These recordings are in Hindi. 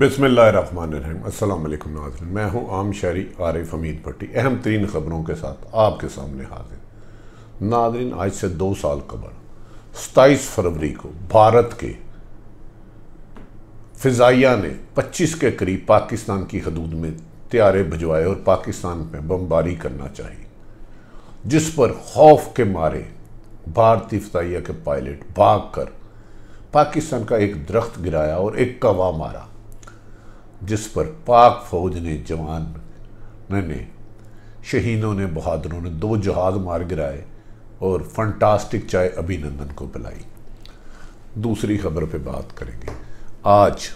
बसमिल अस्सलाम वालेकुम मैं हूँ आम शहरी आरिफ हमीद भट्टी अहम तरीन ख़बरों के साथ आपके सामने हाजिर नाजरन आज से दो साल कबल सताईस फरवरी को भारत के फ़िज़ाइया ने 25 के करीब पाकिस्तान की हदूद में त्यारे भिजवाए और पाकिस्तान में बमबारी करना चाहिए जिस पर खौफ के मारे भारतीय फ़िज़ाइया के पायलट भाग कर पाकिस्तान का एक दरख्त गिराया और एक कवा मारा जिस पर पाक फौज ने जवान ने शहीदों ने बहादुरों ने दो जहाज मार गिराए और फंटास्टिक चाय अभिनंदन को पिलाई दूसरी खबर पे बात करेंगे आज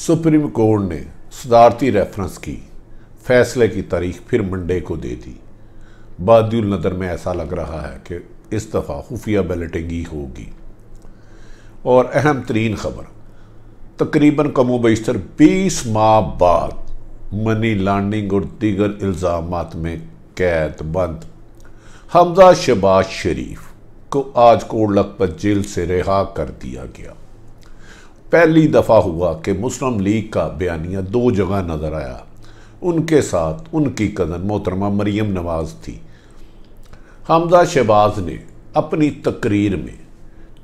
सुप्रीम कोर्ट ने सदारती रेफरेंस की फैसले की तारीख फिर मंडे को दे दी बाद नदर में ऐसा लग रहा है कि इस दफ़ा खुफिया बैलेटिंग ही होगी और अहम तरीन खबर तकरीबन कमो बेशतर बीस माह बाद मनी लॉन्ड्रिंग और दीगर इल्ज़ाम में कैद बंद हमजा शबाज शरीफ को आज कोट लखपत जेल से रिहा कर दिया गया पहली दफ़ा हुआ कि मुस्लिम लीग का बयानिया दो जगह नज़र आया उनके साथ उनकी कदन मोहतरमा मरियम नवाज थी हमजा शहबाज ने अपनी तकरीर में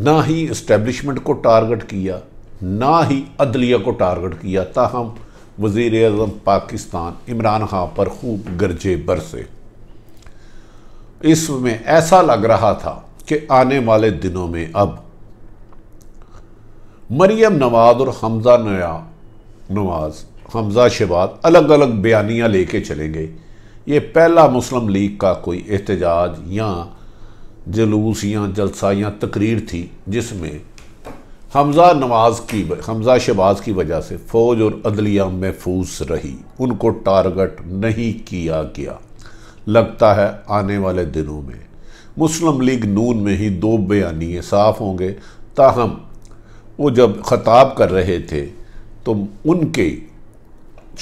ना ही इस्टेब्लिशमेंट को टारगेट किया ना ही अदलिया को टारगेट किया ताहम वज़ी अजम पाकिस्तान इमरान खां पर खूब गर्जे बरसे इसमें ऐसा लग रहा था कि आने वाले दिनों में अब मरियम नवाज और हमज़ा नया नवाज हमज़ा शबाद अलग अलग बयानियां लेके चले गए ये पहला मुस्लिम लीग का कोई एहतजाज या जलूस या जलसा या तकरीर थी जिसमें हमजा नवाज की हमजा शहबाज की वजह से फ़ौज और अदलिया महफूज रही उनको टारगेट नहीं किया गया लगता है आने वाले दिनों में मुस्लिम लीग नून में ही दो बयानिए साफ़ होंगे ताहम वो जब ख़ताब कर रहे थे तो उनके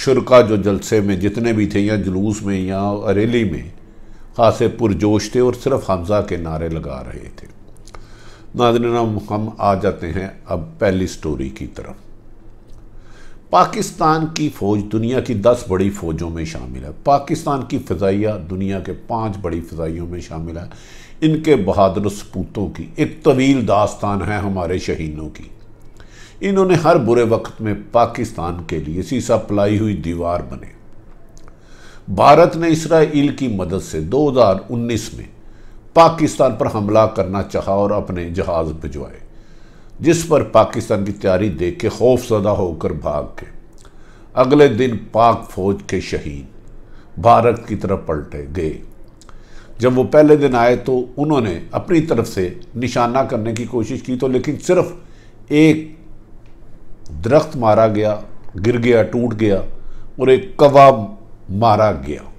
शुरा जो जलसे में जितने भी थे या जुलूस में या अरेली में खासे पुरजोश थे और सिर्फ हमजा के नारे लगा रहे थे नादनाम हम आ जाते हैं अब पहली स्टोरी की तरफ पाकिस्तान की फ़ौज दुनिया की दस बड़ी फ़ौजों में शामिल है पाकिस्तान की फ़जाइया दुनिया के पांच बड़ी फ़जाइयों में शामिल है इनके बहादुर सपूतों की एक तवील दास्तान है हमारे शहीनों की इन्होंने हर बुरे वक्त में पाकिस्तान के लिए सीसा पलाई हुई दीवार बने भारत ने इसराइल की मदद से 2019 में पाकिस्तान पर हमला करना चाहा और अपने जहाज़ भिजवाए जिस पर पाकिस्तान की तैयारी देख के खौफजदा होकर भाग के अगले दिन पाक फौज के शहीद भारत की तरफ पलटे गए जब वो पहले दिन आए तो उन्होंने अपनी तरफ से निशाना करने की कोशिश की तो लेकिन सिर्फ एक दरख्त मारा गया गिर गया टूट गया और एक कबाब मारा गया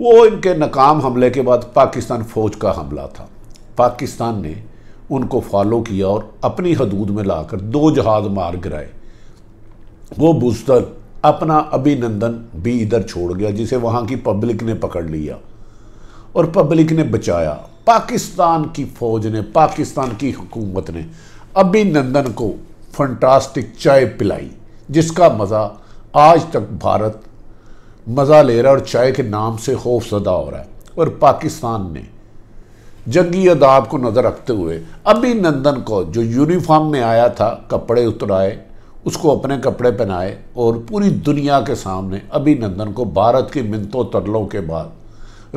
वो इनके नाकाम हमले के बाद पाकिस्तान फ़ौज का हमला था पाकिस्तान ने उनको फॉलो किया और अपनी हदूद में लाकर दो जहाज मार गिराए वो बुजतर अपना अभिनंदन भी इधर छोड़ गया जिसे वहाँ की पब्लिक ने पकड़ लिया और पब्लिक ने बचाया पाकिस्तान की फ़ौज ने पाकिस्तान की हुकूमत ने अभिनंदन को फंटास्टिक चाय पिलाई जिसका मज़ा आज तक भारत मज़ा ले रहा है और चाय के नाम से खौफजदा हो रहा है और पाकिस्तान ने जंगी अदाब को नज़र रखते हुए अभी नंदन को जो यूनिफॉर्म में आया था कपड़े उतराए उसको अपने कपड़े पहनाए और पूरी दुनिया के सामने अभिनंदन को भारत की मिनतों तरलों के बाद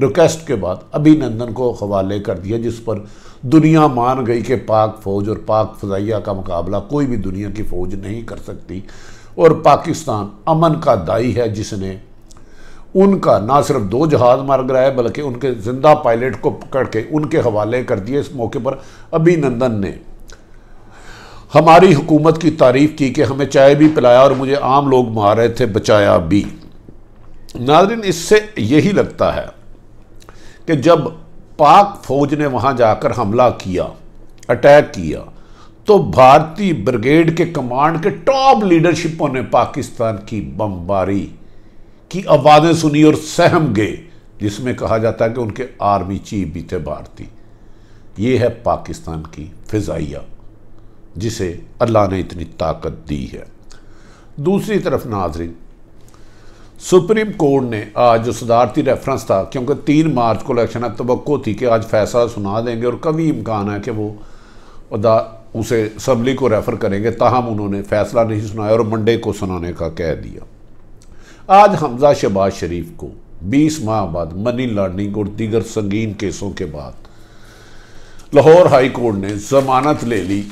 रिक्वेस्ट के बाद अभिनंदन को हवाले कर दिया जिस पर दुनिया मान गई कि पाक फ़ौज और पाक फजाइया का मुकाबला कोई भी दुनिया की फ़ौज नहीं कर सकती और पाकिस्तान अमन का दाई है जिसने उनका ना सिर्फ दो जहाज मार है बल्कि उनके जिंदा पायलट को पकड़ के उनके हवाले कर दिए इस मौके पर अभिनंदन ने हमारी हुकूमत की तारीफ की कि हमें चाय भी पिलाया और मुझे आम लोग मार रहे थे बचाया भी नादरिन इससे यही लगता है कि जब पाक फौज ने वहां जाकर हमला किया अटैक किया तो भारतीय ब्रिगेड के कमांड के टॉप लीडरशिपों ने पाकिस्तान की बमबारी की आवाज़ें सुनी और सहम गए जिसमें कहा जाता है कि उनके आर्मी चीफ भी थे भारतीय ये है पाकिस्तान की फिजाइया जिसे अल्लाह ने इतनी ताकत दी है दूसरी तरफ नाजरिन सुप्रीम कोर्ट ने आज जो सदारती रेफरेंस था क्योंकि तीन मार्च को इलेक्शन है तो थी कि आज फैसला सुना देंगे और कभी इम्कान है कि वो अदा उसे असम्बली को रेफ़र करेंगे ताहम उन्होंने फैसला नहीं सुनाया और मंडे को सुनाने का कह दिया आज हमजा शहबाज शरीफ को 20 माह बाद मनी लॉन्ड्रिंग और दीगर संगीन केसों के बाद लाहौर हाई कोर्ट ने जमानत ले ली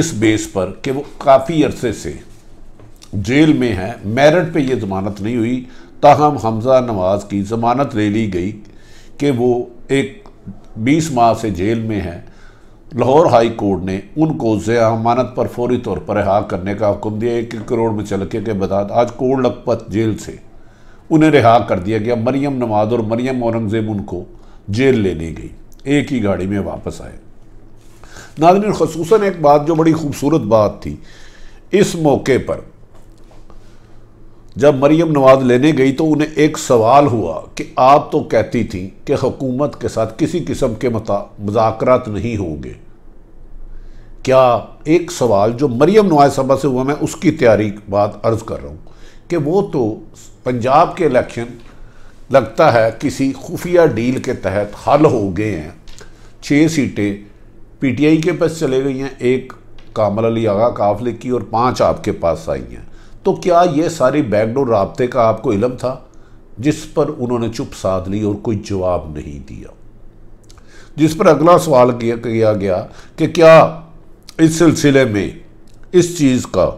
इस बेस पर कि वो काफ़ी अरसे से जेल में है मेरिट पे ये ज़मानत नहीं हुई ताहम हमजा नवाज की ज़मानत ले ली गई कि वो एक 20 माह से जेल में है लाहौर हाई कोर्ट ने उनको ज़या अमानत पर फौरी तौर पर रिहा करने का हुक्म दिया एक करोड़ में चलके के बाद आज कोड़ लखपत जेल से उन्हें रिहा कर दिया गया मरियम नवाज और मरियम औरंगज़ेब उनको जेल ले ली गई एक ही गाड़ी में वापस आए नादिन खसूस एक बात जो बड़ी खूबसूरत बात थी इस मौके पर जब मरीम नवाज लेने गई तो उन्हें एक सवाल हुआ कि आप तो कहती थी कि हुकूमत के साथ किसी किस्म के मजाकरात नहीं होंगे क्या एक सवाल जो मरीम नवाज सभा से हुआ मैं उसकी तैयारी बात अर्ज़ कर रहा हूँ कि वो तो पंजाब के इलेक्शन लगता है किसी खुफिया डील के तहत हल हो गए हैं छः सीटें पीटीआई के पास चले गई हैं एक कामल अली आगा काफले की और पांच आपके पास आई हैं तो क्या ये सारी बैकडोर रबते का आपको इलम था जिस पर उन्होंने चुप साध ली और कोई जवाब नहीं दिया जिस पर अगला सवाल किया, किया गया कि क्या इस सिलसिले में इस चीज़ का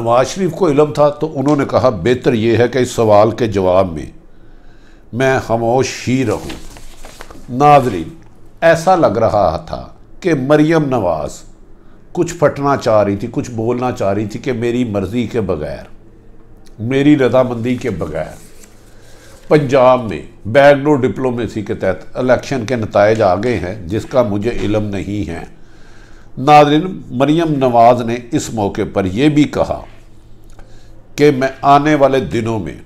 नवाज शरीफ को इलम था तो उन्होंने कहा बेहतर यह है कि इस सवाल के जवाब में मैं खामोश ही रहूँ नाजरीन ऐसा लग रहा था कि मरियम नवाज़ कुछ फटना चाह रही थी कुछ बोलना चाह रही थी कि मेरी मर्ज़ी के बगैर मेरी रजामंदी के बगैर पंजाब में बैगडो डिप्लोमेसी के तहत इलेक्शन के नतज आ गए हैं जिसका मुझे इलम नहीं है नादरिन मरियम नवाज़ ने इस मौके पर यह भी कहा कि मैं आने वाले दिनों में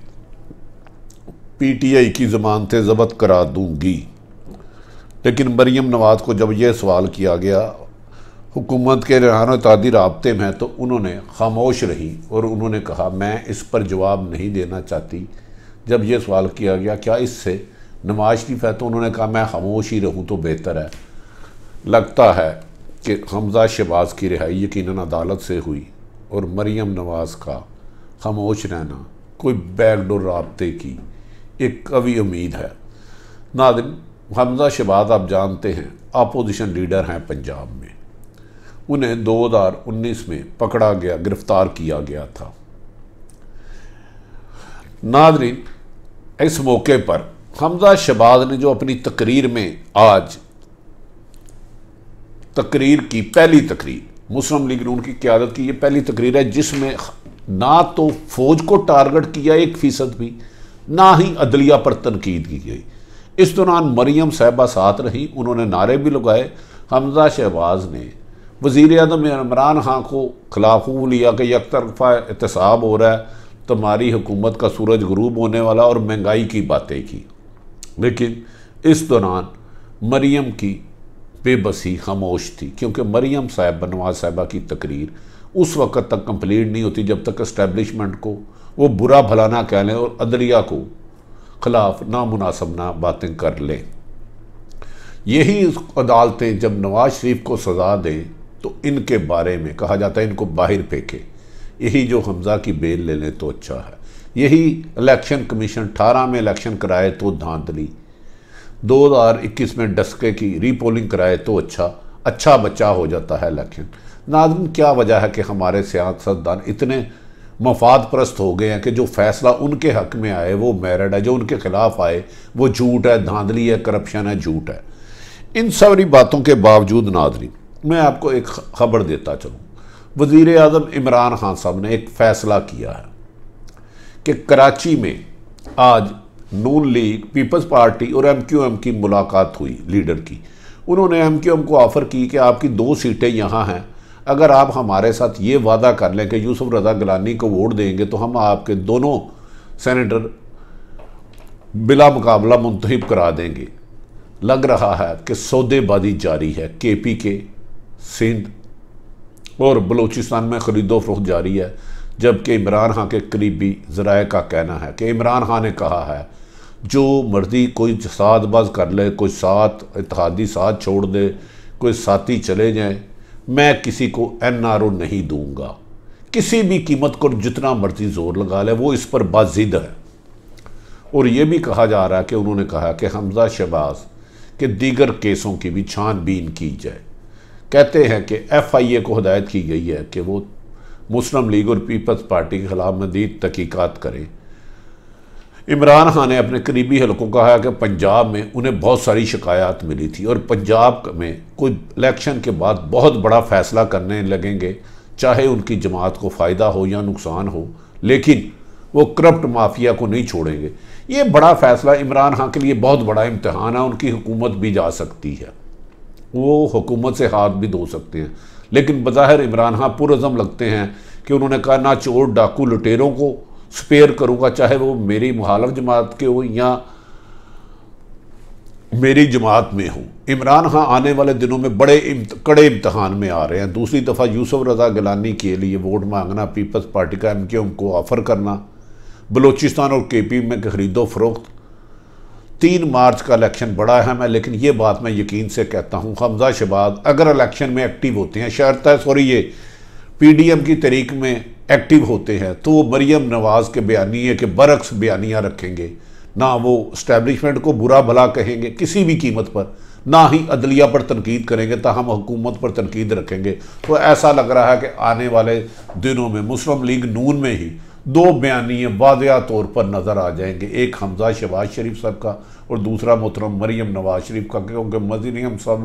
पीटीआई की ज़मानतें जबत करा दूंगी लेकिन मरियम नवाज़ को जब यह सवाल किया गया हुकूमत के रहान तादी रबते में तो उन्होंने खामोश रही और उन्होंने कहा मैं इस पर जवाब नहीं देना चाहती जब ये सवाल किया गया क्या इससे नमाज शरीफ है तो उन्होंने कहा मैं खामोश ही रहूँ तो बेहतर है लगता है कि हमजा शबाज की रिहाई यकीन अदालत से हुई और मरियम नवाज़ का खामोश रहना कोई बैकडोर रबते की एक कवि उम्मीद है नादिन हमजा शबाज आप जानते हैं अपोजिशन लीडर हैं पंजाब में उन्हें 2019 में पकड़ा गया गिरफ्तार किया गया था नादरीन इस मौके पर हमजा शबाद ने जो अपनी तकरीर में आज तकरीर की पहली तकरीर मुस्लिम लीग नून की क्यादत की यह पहली तकरीर है जिसमें ना तो फौज को टारगेट किया एक फीसद भी ना ही अदलिया पर तनकीद की गई इस दौरान मरियम साहबा साथ रही उन्होंने नारे भी लगाए हमजा शहबाज ने वज़ी अजम इमरान खां को खिलाफ लिया कि एक तरफा एहतसाब हो रहा है तुम्हारी तो हुकूमत का सूरज गरूब होने वाला और महंगाई की बातें की लेकिन इस दौरान मरीम की बेबसी खामोश थी क्योंकि मरीम साहब नवाज साहबा की तकरीर उस वक़्त तक कम्प्लीट नहीं होती जब तक इस्टेबलिशमेंट को वो बुरा भलाना कह लें और अदलिया को खिलाफ नामनासब ना बातें कर लें यही अदालतें जब नवाज शरीफ को सज़ा दें तो इनके बारे में कहा जाता है इनको बाहर फेंके यही जो हमजा की बेल ले लें तो अच्छा है यही इलेक्शन कमीशन अठारह में इलेक्शन कराए तो धांधली 2021 में डस्के की रीपोलिंग कराए तो अच्छा अच्छा बचा हो जाता है इलेक्शन नाजम क्या वजह है कि हमारे सियासतदान इतने मफाद परस्त हो गए हैं कि जो फैसला उनके हक में आए वो मेरिट है जो उनके खिलाफ आए वो झूठ है धांधली है करप्शन है झूठ है इन सारी बातों के बावजूद नाजरीन मैं आपको एक खबर देता चलूँ वज़ी अजम इमरान खान साहब ने एक फ़ैसला किया है कि कराची में आज नून लीग पीपल्स पार्टी और एम क्यू एम की मुलाकात हुई लीडर की उन्होंने एम क्यू एम को ऑफ़र की कि आपकी दो सीटें यहाँ हैं अगर आप हमारे साथ ये वादा कर लें कि यूसुफ रजा गलानी को वोट देंगे तो हम आपके दोनों सेनेटर बिला मुकाबला मुंतब करा देंगे लग रहा है कि सौदेबाजी जारी है के पी के सिंध और बलूचिस्तान में खरीदो फरोख जारी है जबकि इमरान खां के करीबी जराए का कहना है कि इमरान खां ने कहा है जो मर्जी कोई साथ बाज कर ले कोई साथ इतिहादी साथ छोड़ दे कोई साथी चले जाए मैं किसी को एन आर ओ नहीं दूंगा किसी भी कीमत को जितना मर्जी जोर लगा ले वो इस पर बाजिद है और ये भी कहा जा रहा है कि उन्होंने कहा कि हमजा शहबाज के दीगर केसों की भी छानबीन की जाए कहते हैं कि एफ़ आई ए को हदायत की गई है कि वो मुस्लिम लीग और पीपल्स पार्टी के खिलाफ मजीद तहकीक़ात करें इमरान खान ने अपने करीबी हलकों को कहा कि पंजाब में उन्हें बहुत सारी शिकायत मिली थी और पंजाब में कोई इलेक्शन के बाद बहुत बड़ा फ़ैसला करने लगेंगे चाहे उनकी जमात को फ़ायदा हो या नुकसान हो लेकिन वो करप्ट माफिया को नहीं छोड़ेंगे ये बड़ा फ़ैसला इमरान खान के लिए बहुत बड़ा इम्तहान है उनकी हुकूमत भी जा सकती है वो हुकूमत से हाथ भी धो सकते हैं लेकिन बज़ाहिर इमरान खान हाँ, पुरज़म लगते हैं कि उन्होंने कहा ना चोर डाकू लुटेरों को स्पेयर करूँगा चाहे वो मेरी मुहालक जमात के हो या मेरी जमात में हूँ इमरान खान हाँ, आने वाले दिनों में बड़े इम्त, कड़े इम्तहान में आ रहे हैं दूसरी दफ़ा यूसुफ रजा गिलानी के लिए वोट मांगना पीपल्स पार्टी का एम को ऑफ़र करना बलूचिस्तान और के पी में खरीदो फरोख्त तीन मार्च का इलेक्शन बड़ा अहम है लेकिन ये बात मैं यकीन से कहता हूँ हमजा शबाज अगर इलेक्शन में एक्टिव होते हैं शर्त तो है सॉरी ये पीडीएम की तरीक में एक्टिव होते हैं तो वो मरीम नवाज़ के बयानी के बरक्स बयानियाँ रखेंगे ना वो इस्टेबलिशमेंट को बुरा भला कहेंगे किसी भी कीमत पर ना ही अदलिया पर तनकीद करेंगे तहम हुकूमत पर तनकीद रखेंगे तो ऐसा लग रहा है कि आने वाले दिनों में मुस्लिम लीग नून में ही दो बयानी वाजिया तौर पर नज़र आ जाएंगे एक हमजा शहबाज शरीफ साहब का और दूसरा मोहतरम मरीम नवाज शरीफ का क्योंकि मरीम सब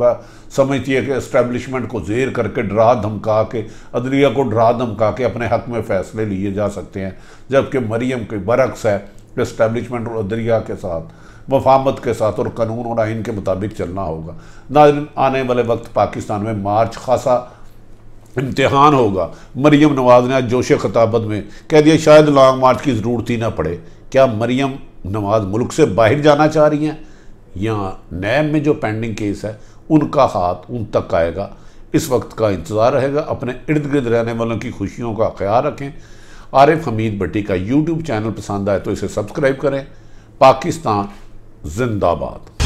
समझती है कि इस्टेबलिशमेंट को जेर करके डरा धमका के अदलिया को डरा धमका के अपने हक में फ़ैसले लिए जा सकते हैं जबकि मरीम के बरक्स है इस्टेबलिशमेंट और अदलिया के साथ वफामत के साथ और कानून और आइन के मुताबिक चलना होगा ना आने वाले वक्त पाकिस्तान में मार्च खासा इम्तहान होगा मरीम नवाज ने आज जोश खताबत में कह दिया शायद लॉन्ग मार्च की ज़रूरत ही ना पड़े क्या मरीम नवाज मुल्क से बाहर जाना चाह रही हैं या नैब में जो पेंडिंग केस है उनका हाथ उन तक आएगा इस वक्त का इंतज़ार रहेगा अपने इर्द गिर्द रहने वालों की खुशियों का ख्याल रखें आरिफ हमीद भट्टी का यूट्यूब चैनल पसंद आए तो इसे सब्सक्राइब करें पाकिस्तान जिंदाबाद